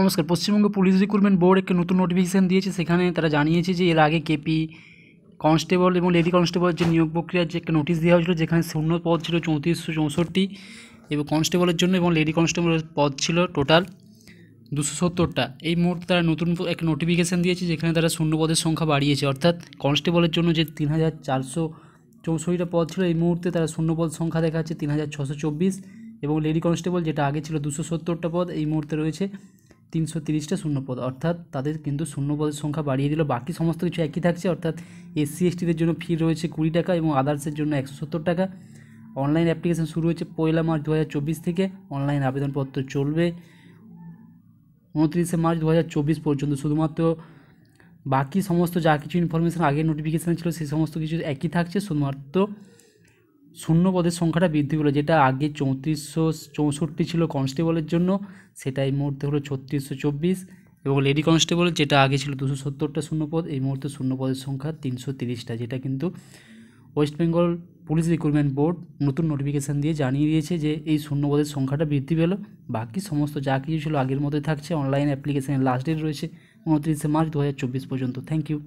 নমস্কার Paschimbanga police recruitment board একটি নতুন নোটিফিকেশান দিয়েছে সেখানে তারা জানিয়েছে যে এর আগে কেপি কনস্টেবল এবং লেডি কনস্টেবল যে নিয়োগ প্রক্রিয়ার যে একটা নোটিশ দেওয়া হয়েছিল যেখানে শূন্য পদ ছিল চৌত্রিশশো চৌষট্টি এবং কনস্টেবলের জন্য এবং লেডি কনস্টেবলের পদ ছিল টোটাল দুশো সত্তরটা এই মুহূর্তে তারা নতুন এক নোটিফিকেশান দিয়েছে যেখানে তারা শূন্য পদের সংখ্যা বাড়িয়েছে অর্থাৎ কনস্টেবলের জন্য যে তিন হাজার চারশো চৌষট্টিটা পদ ছিল এই মুহূর্তে তারা শূন্য পদ সংখ্যা দেখাচ্ছে তিন হাজার ছশো চব্বিশ এবং লেডি কনস্টেবল যেটা আগে ছিল দুশো সত্তরটা পদ এই মুহূর্তে রয়েছে তিনশো তিরিশটা শূন্যপদ অর্থাৎ তাদের কিন্তু শূন্যপদের সংখ্যা বাড়িয়ে দিল বাকি সমস্ত কিছু একই থাকছে অর্থাৎ এসসি এসটিদের জন্য ফি রয়েছে কুড়ি টাকা এবং আদার্সের জন্য একশো সত্তর টাকা অনলাইন অ্যাপ্লিকেশান শুরু হয়েছে পয়লা মার্চ দু থেকে অনলাইন আবেদনপত্র চলবে উনত্রিশে মার্চ দু পর্যন্ত শুধুমাত্র বাকি সমস্ত যা কিছু ইনফরমেশান আগে নোটিফিকেশান ছিল সেই সমস্ত কিছু একই থাকছে শুধুমাত্র শূন্য পদের সংখ্যাটা বৃদ্ধি হলো যেটা আগে চৌত্রিশশো চৌষট্টি ছিল কনস্টেবলের জন্য সেটা এই মুহূর্তে হলো ছত্রিশশো চব্বিশ এবং লেডি কনস্টেবল যেটা আগে ছিল দুশো সত্তরটা শূন্যপদ এই মুহূর্তে শূন্যপদের সংখ্যা তিনশো তিরিশটা যেটা কিন্তু West Bengal police recruitment board নতুন নোটিফিকেশান দিয়ে জানিয়ে দিয়েছে যে এই শূন্যপদের সংখ্যাটা বৃদ্ধি পেল বাকি সমস্ত যা কিছু ছিল আগের মতোই থাকছে অনলাইন অ্যাপ্লিকেশানের লাস্ট ডেট রয়েছে উনত্রিশে মার্চ দু পর্যন্ত থ্যাংক ইউ